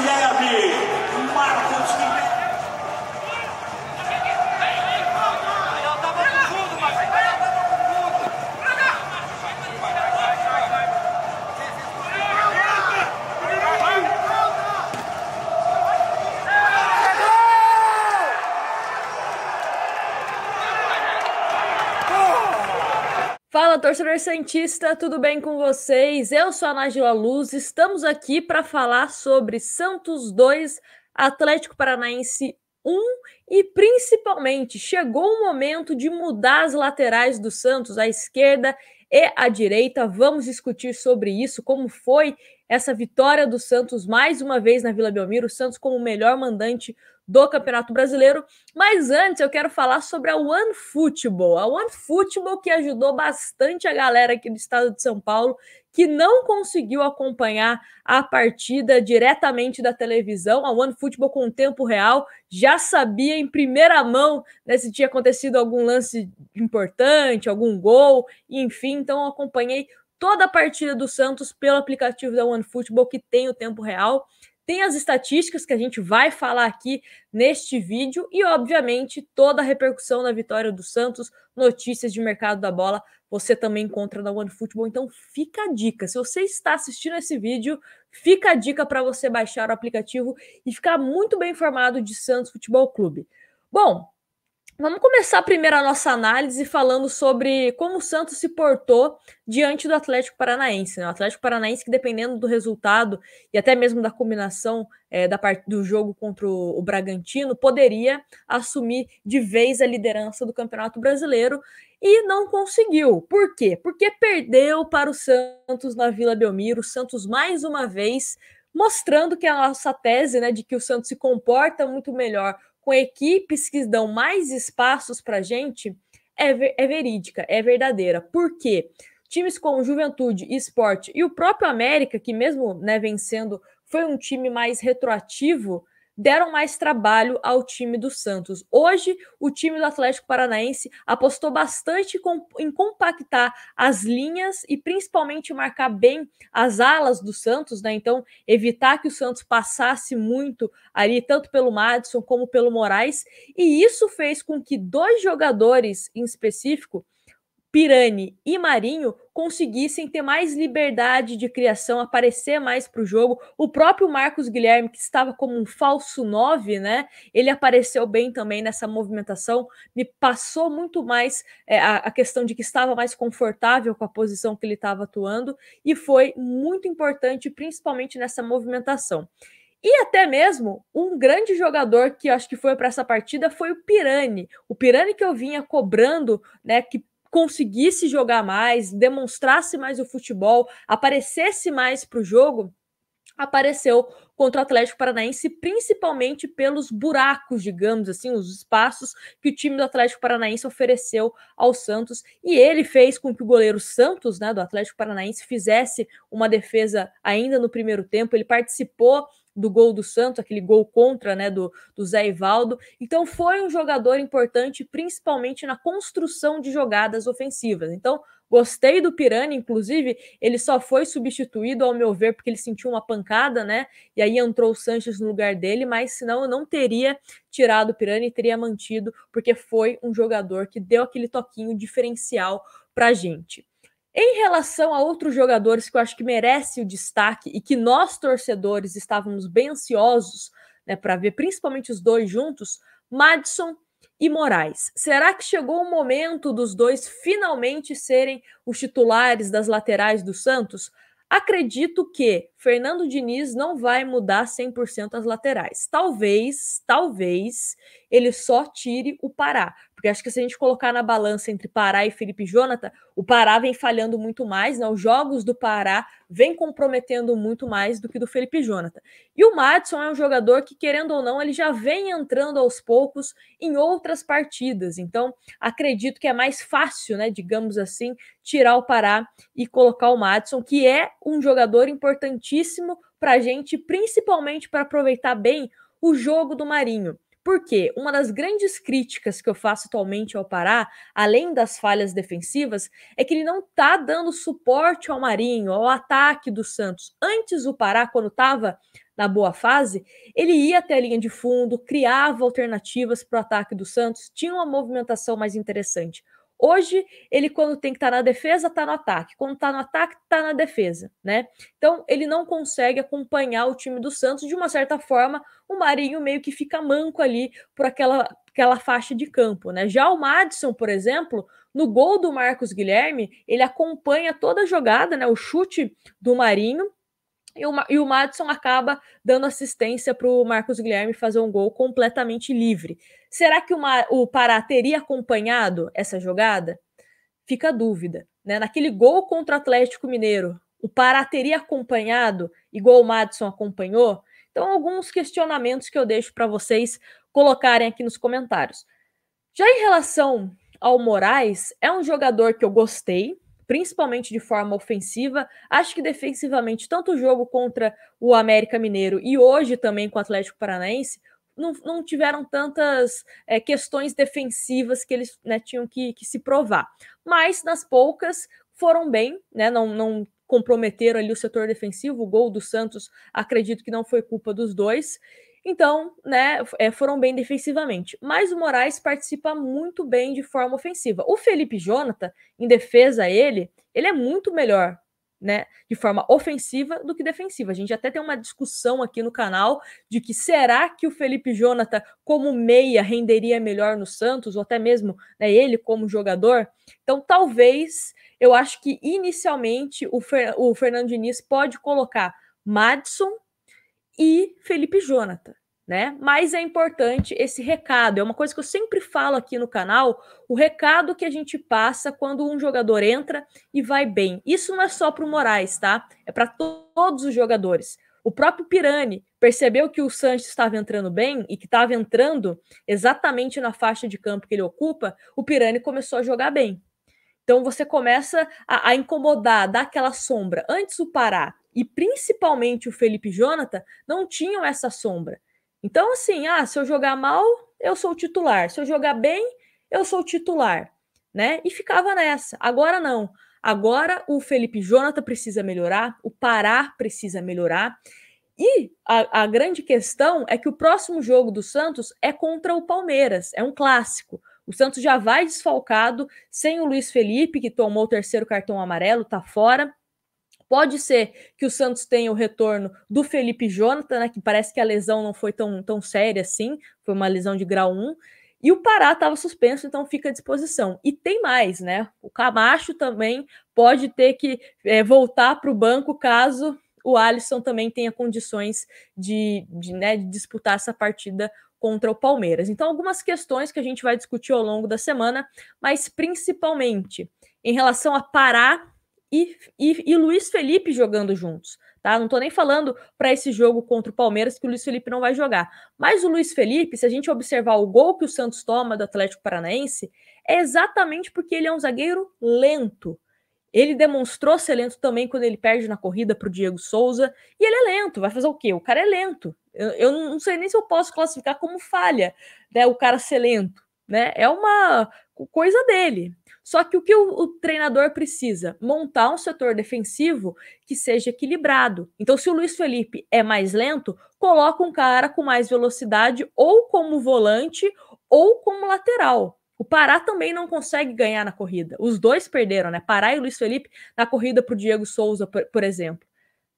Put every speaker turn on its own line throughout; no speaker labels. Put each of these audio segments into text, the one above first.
leve. Fala, torcedor Santista, tudo bem com vocês? Eu sou a Nájila Luz, estamos aqui para falar sobre Santos 2, Atlético Paranaense 1 e principalmente chegou o momento de mudar as laterais do Santos, a esquerda e a direita. Vamos discutir sobre isso, como foi essa vitória do Santos mais uma vez na Vila Belmiro, o Santos como o melhor mandante do Campeonato Brasileiro. Mas antes eu quero falar sobre a One Football, a One Football que ajudou bastante a galera aqui do estado de São Paulo que não conseguiu acompanhar a partida diretamente da televisão. A One Football com tempo real já sabia em primeira mão né, se tinha acontecido algum lance importante, algum gol, enfim, então acompanhei toda a partida do Santos pelo aplicativo da OneFootball, que tem o tempo real. Tem as estatísticas que a gente vai falar aqui neste vídeo e, obviamente, toda a repercussão da vitória do Santos, notícias de mercado da bola, você também encontra na OneFootball. Então, fica a dica. Se você está assistindo esse vídeo, fica a dica para você baixar o aplicativo e ficar muito bem informado de Santos Futebol Clube. Bom, Vamos começar primeiro a nossa análise falando sobre como o Santos se portou diante do Atlético Paranaense. Né? O Atlético Paranaense que, dependendo do resultado e até mesmo da combinação é, da parte do jogo contra o, o Bragantino, poderia assumir de vez a liderança do Campeonato Brasileiro e não conseguiu. Por quê? Porque perdeu para o Santos na Vila Belmiro. O Santos, mais uma vez, mostrando que a nossa tese né, de que o Santos se comporta muito melhor com equipes que dão mais espaços para a gente é, é verídica, é verdadeira. Por quê? Times como Juventude, Esporte e o próprio América, que mesmo né, vencendo, foi um time mais retroativo deram mais trabalho ao time do Santos. Hoje, o time do Atlético Paranaense apostou bastante em compactar as linhas e principalmente marcar bem as alas do Santos, né? Então, evitar que o Santos passasse muito ali, tanto pelo Madison como pelo Moraes, e isso fez com que dois jogadores em específico Pirani e Marinho conseguissem ter mais liberdade de criação, aparecer mais para o jogo. O próprio Marcos Guilherme, que estava como um falso 9, né? Ele apareceu bem também nessa movimentação, me passou muito mais é, a, a, questão de que estava mais confortável com a posição que ele estava atuando, e foi muito importante, principalmente nessa movimentação. E até mesmo um grande jogador que acho que foi para essa partida foi o Pirani. O Pirani que eu vinha cobrando, né, que conseguisse jogar mais, demonstrasse mais o futebol, aparecesse mais para o jogo, apareceu contra o Atlético Paranaense, principalmente pelos buracos, digamos assim, os espaços que o time do Atlético Paranaense ofereceu ao Santos, e ele fez com que o goleiro Santos, né, do Atlético Paranaense, fizesse uma defesa ainda no primeiro tempo, ele participou do gol do Santos, aquele gol contra né, do, do Zé Ivaldo. Então, foi um jogador importante, principalmente na construção de jogadas ofensivas. Então, gostei do Pirani, inclusive, ele só foi substituído, ao meu ver, porque ele sentiu uma pancada, né? E aí entrou o Sanches no lugar dele, mas senão eu não teria tirado o Pirani, teria mantido, porque foi um jogador que deu aquele toquinho diferencial para gente. Em relação a outros jogadores que eu acho que merece o destaque e que nós torcedores estávamos bem ansiosos né, para ver, principalmente os dois juntos, Madison e Moraes. Será que chegou o momento dos dois finalmente serem os titulares das laterais do Santos? Acredito que Fernando Diniz não vai mudar 100% as laterais. Talvez, talvez ele só tire o Pará. Porque acho que se a gente colocar na balança entre Pará e Felipe Jonathan, o Pará vem falhando muito mais, né? Os jogos do Pará vem comprometendo muito mais do que do Felipe Jonathan. E o Madison é um jogador que, querendo ou não, ele já vem entrando aos poucos em outras partidas. Então, acredito que é mais fácil, né, digamos assim, tirar o Pará e colocar o Madison, que é um jogador importantíssimo para a gente, principalmente para aproveitar bem o jogo do Marinho. Porque uma das grandes críticas que eu faço atualmente ao Pará, além das falhas defensivas, é que ele não está dando suporte ao Marinho, ao ataque do Santos. Antes o Pará, quando estava na boa fase, ele ia até a linha de fundo, criava alternativas para o ataque do Santos, tinha uma movimentação mais interessante. Hoje, ele quando tem que estar tá na defesa, está no ataque. Quando está no ataque, está na defesa, né? Então, ele não consegue acompanhar o time do Santos. De uma certa forma, o Marinho meio que fica manco ali por aquela, aquela faixa de campo, né? Já o Madison, por exemplo, no gol do Marcos Guilherme, ele acompanha toda a jogada, né? O chute do Marinho e o, e o Madison acaba dando assistência para o Marcos Guilherme fazer um gol completamente livre. Será que uma, o Pará teria acompanhado essa jogada? Fica a dúvida. Né? Naquele gol contra o Atlético Mineiro, o Pará teria acompanhado, igual o Madison acompanhou? Então, alguns questionamentos que eu deixo para vocês colocarem aqui nos comentários. Já em relação ao Moraes, é um jogador que eu gostei, principalmente de forma ofensiva. Acho que defensivamente, tanto o jogo contra o América Mineiro e hoje também com o Atlético Paranaense, não, não tiveram tantas é, questões defensivas que eles né, tinham que, que, se provar. Mas nas poucas foram bem, né, não, não comprometeram ali o setor defensivo. O gol do Santos, acredito que não foi culpa dos dois. Então, né, eh, foram bem defensivamente. Mas o Moraes participa muito bem de forma ofensiva. O Felipe Jonathan, em defesa ele, ele é muito melhor, né, de forma ofensiva do que defensiva. A gente até tem uma discussão aqui no canal de que será que o Felipe Jonathan como meia renderia melhor no Santos ou até mesmo, né, ele como jogador? Então, talvez eu acho que inicialmente o, Fer o Fernando Diniz pode colocar Madison e Felipe Jonathan. Né? Mas é importante esse recado, é uma coisa que eu sempre falo aqui no canal, o recado que a gente passa quando um jogador entra e vai bem. Isso não é só para o Moraes, tá? É para to todos os jogadores. O próprio Pirani percebeu que o Sanches estava entrando bem e que estava entrando exatamente na faixa de campo que ele ocupa, o Pirani começou a jogar bem. Então você começa a, a incomodar, dar aquela sombra. Antes o Pará e principalmente o Felipe Jonathan não tinham essa sombra. Então, assim, ah, se eu jogar mal, eu sou titular. Se eu jogar bem, eu sou titular, né? E ficava nessa. Agora não. Agora o Felipe Jonathan precisa melhorar, o Pará precisa melhorar. E a, a grande questão é que o próximo jogo do Santos é contra o Palmeiras, é um clássico. O Santos já vai desfalcado, sem o Luiz Felipe, que tomou o terceiro cartão amarelo, tá fora. Pode ser que o Santos tenha o retorno do Felipe Jonathan, né, que parece que a lesão não foi tão, tão séria assim, foi uma lesão de grau 1. E o Pará estava suspenso, então fica à disposição. E tem mais, né? O Camacho também pode ter que é, voltar para o banco caso o Alisson também tenha condições de, de, né, de disputar essa partida contra o Palmeiras. Então, algumas questões que a gente vai discutir ao longo da semana, mas principalmente em relação a Pará e, e, e Luiz Felipe jogando juntos. Tá? Não estou nem falando para esse jogo contra o Palmeiras que o Luiz Felipe não vai jogar. Mas o Luiz Felipe, se a gente observar o gol que o Santos toma do Atlético Paranaense, é exatamente porque ele é um zagueiro lento. Ele demonstrou ser lento também quando ele perde na corrida para o Diego Souza. E ele é lento, vai fazer o quê? O cara é lento. Eu, eu não sei nem se eu posso classificar como falha né, o cara ser lento. Né? É uma coisa dele. Só que o que o, o treinador precisa? Montar um setor defensivo que seja equilibrado. Então, se o Luiz Felipe é mais lento, coloca um cara com mais velocidade ou como volante ou como lateral. O Pará também não consegue ganhar na corrida. Os dois perderam, né? Pará e Luiz Felipe na corrida para o Diego Souza, por, por exemplo.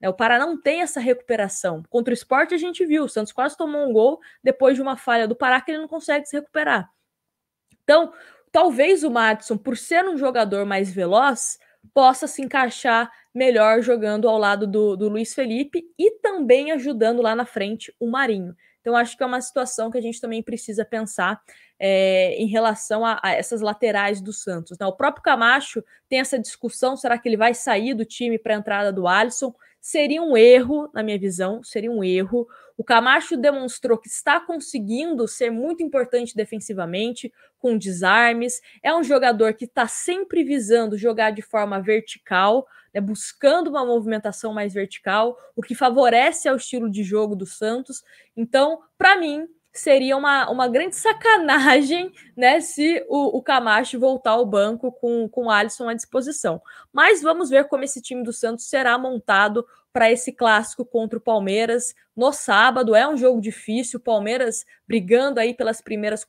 Né? O Pará não tem essa recuperação. Contra o esporte, a gente viu. O Santos quase tomou um gol depois de uma falha do Pará que ele não consegue se recuperar. Então, talvez o Madison, por ser um jogador mais veloz, possa se encaixar melhor jogando ao lado do, do Luiz Felipe e também ajudando lá na frente o Marinho. Então, acho que é uma situação que a gente também precisa pensar é, em relação a, a, essas laterais do Santos. Né? O próprio Camacho tem essa discussão: será que ele vai sair do time para a entrada do Alisson? Seria um erro, na minha visão, seria um erro. O Camacho demonstrou que está conseguindo ser muito importante defensivamente, com desarmes. É um jogador que está sempre visando jogar de forma vertical, né, buscando uma movimentação mais vertical, o que favorece ao estilo de jogo do Santos. Então, para mim, seria uma, uma grande sacanagem né, se o, o Camacho voltar ao banco com, com o Alisson à disposição. Mas vamos ver como esse time do Santos será montado para esse clássico contra o Palmeiras no sábado. É um jogo difícil, Palmeiras brigando aí pelas primeiras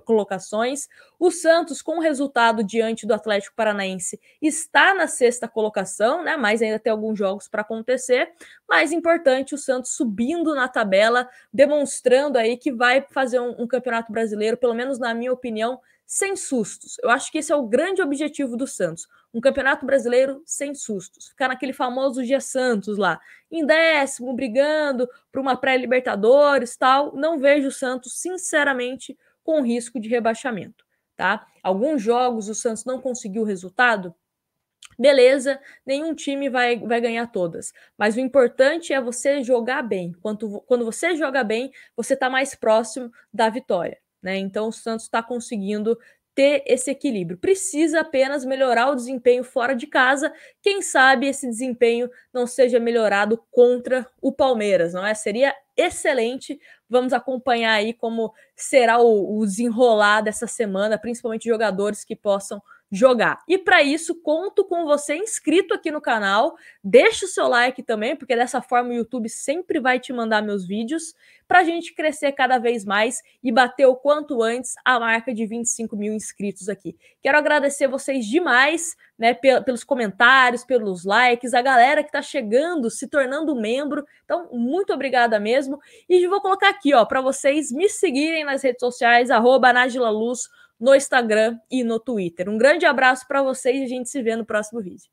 colocações. O Santos, com o resultado diante do Atlético Paranaense, está na sexta colocação, né? Mas ainda tem alguns jogos para acontecer. Mais importante, o Santos subindo na tabela, demonstrando aí que vai fazer um, um campeonato brasileiro, pelo menos na minha opinião, sem sustos. Eu acho que esse é o grande objetivo do Santos. Um campeonato brasileiro sem sustos. Ficar naquele famoso dia Santos lá, em décimo, brigando para uma pré-Libertadores tal. Não vejo o Santos, sinceramente, com risco de rebaixamento. Tá? Alguns jogos o Santos não conseguiu resultado. Beleza, nenhum time vai, vai ganhar todas. Mas o importante é você jogar bem. Quando, quando você joga bem, você está mais próximo da vitória. Né? Então o Santos está conseguindo ter esse equilíbrio. Precisa apenas melhorar o desempenho fora de casa. Quem sabe esse desempenho não seja melhorado contra o Palmeiras, não é? Seria excelente. Vamos acompanhar aí como será o, o desenrolar dessa semana, principalmente jogadores que possam jogar. E para isso, conto com você inscrito aqui no canal. Deixa o seu like também, porque dessa forma o YouTube sempre vai te mandar meus vídeos para a gente crescer cada vez mais e bater o quanto antes a marca de 25 mil inscritos aqui. Quero agradecer vocês demais né, pelos comentários, pelos likes, a galera que está chegando, se tornando membro. Então, muito obrigada mesmo. E vou colocar aqui ó para vocês me seguirem nas redes sociais, arroba Luz no Instagram e no Twitter. Um grande abraço para vocês e a gente se vê no próximo vídeo.